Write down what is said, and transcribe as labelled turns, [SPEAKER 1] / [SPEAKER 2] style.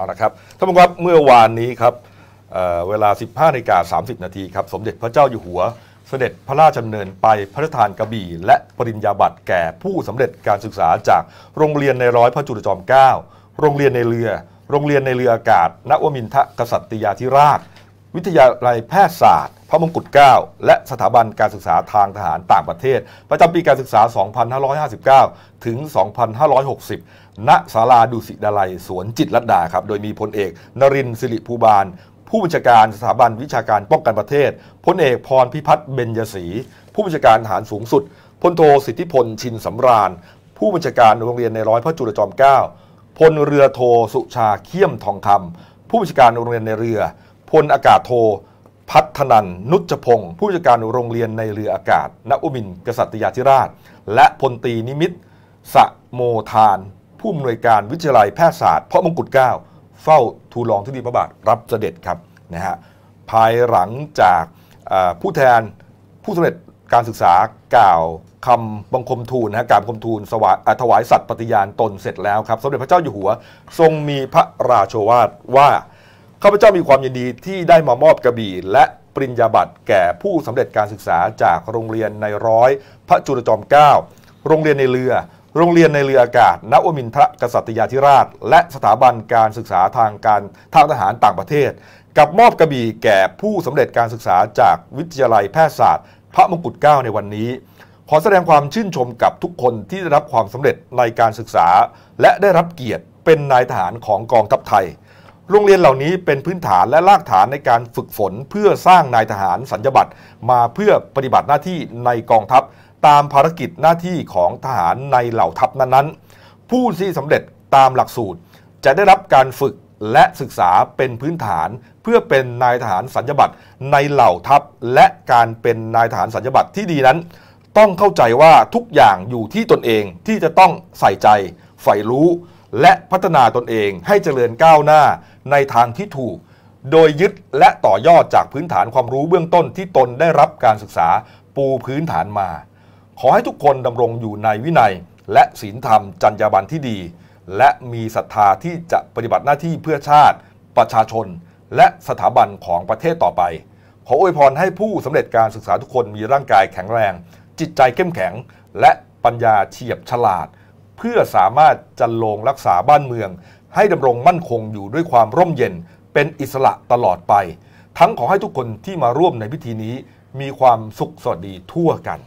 [SPEAKER 1] ้วนะครับท่านผู้ชมครับเมื่อวานนี้ครับเเวลา 15นาฬิกา30 นาทีครับสมเด็จพระเจ้าอยู่หัว เสด็จพระราชดำเนินไปพระราชทานกระบี่และปริญญาบัตรแก่ผู้สำเร็จการศึกษาจากโรงเรียนในร้อยพระจุลจอมเกล้าโรงเรียนในเรือ โรงเรียนในเรืออากาศ ณวมินทะกษัตริยาธิราชวิทยาลัยแพทยศาสตร์ พระมงกุฎเกล้า และสถาบันการศึกษาทางทหารต่างประเทศ ประจำปีการศึกษา 2559 ถึง 2560ณศาลาดุสิดาลัยสวนจิตรดาครับ โดยมีพลเอกนรินทร์สิริภูบาล ผู้บัญชาการสถาบันวิชาการป้องกันประเทศ พลเอกพรพิพัฒน์เบญยศรีผู้บัญชาการทหารสูงสุด พลโทสิทธิพลชินสำราญผู้บัญชาการโรงเรียนในร้อยพระจุลจอมเกล้า พลเรือโทสุชาเขี้ยมทองคำผู้บัญชาการโรงเรียนในเรือพลอากาศโทพัฒนันนุชพงศ์ผู้จัดการโรงเรียนในเรืออากาศ ณอุมินกษัตริยาธิราช และพลตีนิมิตสะโมทาน ผู้อำนวยการวิทยาลัยแพทยศาสตร์พระมงกุฎเกล้าเฝ้าทูลรองที่ดีพระบาทรับเสด็จครับนะฮะภายหลังจากผู้แทนผู้สำเร็จการศึกษากล่าวคำบังคมทูลนะกล่าวบังคมทูลสวถวายสัตย์ปฏิญาณตนเสร็จแล้วครับสมเด็จพระเจ้าอยู่หัว ทรงมีพระราโชวาทว่าข้าพเจ้ามีความยินดีที่ได้มามอบกระบี่และปริญญาบัตรแก่ผู้สำเร็จการศึกษาจากโรงเรียนในร้อย พระจุลจอมเกล้าโรงเรียนในเรือ โรงเรียนในเรืออากาศ นวมินทรกษัตริยาธิราช และสถาบันการศึกษาทางการทางทหารต่างประเทศ กับมอบกระบี่แก่ผู้สำเร็จการศึกษาจากวิทยาลัยแพทยศาสตร์ พระมงกุฎเกล้าในวันนี้ขอแสดงความชื่นชมกับทุกคนที่ได้รับความสำเร็จในการศึกษา และได้รับเกียรติเป็นนายทหารของกองทัพไทยโรงเรียนเหล่านี้เป็นพื้นฐานและรากฐานในการฝึกฝนเพื่อสร้างนายทหารสัญญบัตรมาเพื่อปฏิบัติหน้าที่ในกองทัพ ตามภารกิจหน้าที่ของทหารในเหล่าทัพนั้น ๆ ผู้ที่สำเร็จตามหลักสูตร จะได้รับการฝึกและศึกษาเป็นพื้นฐาน เพื่อเป็นนายทหารสัญญบัตรในเหล่าทัพ และการเป็นนายทหารสัญญบัตรที่ดีนั้น ต้องเข้าใจว่าทุกอย่างอยู่ที่ตนเองที่จะต้องใส่ใจใฝ่รู้และพัฒนาตนเองให้เจริญก้าวหน้าในทางที่ถูก โดยยึดและต่อยอดจากพื้นฐานความรู้เบื้องต้นที่ตนได้รับการศึกษาปูพื้นฐานมา ขอให้ทุกคนดำรงอยู่ในวินัย และศีลธรรมจรรยาบรรณที่ดี และมีศรัทธาที่จะปฏิบัติหน้าที่เพื่อชาติ ประชาชน และสถาบันของประเทศต่อไป ขออวยพรให้ผู้สำเร็จการศึกษาทุกคนมีร่างกายแข็งแรง จิตใจเข้มแข็ง และปัญญาเฉียบฉลาดเพื่อสามารถจันลงรักษาบ้านเมือง ให้ดำรงมั่นคงอยู่ด้วยความร่มเย็นเป็นอิสระตลอดไป ทั้งขอให้ทุกคนที่มาร่วมในพิธีนี้ มีความสุขสวัสดีทั่วกัน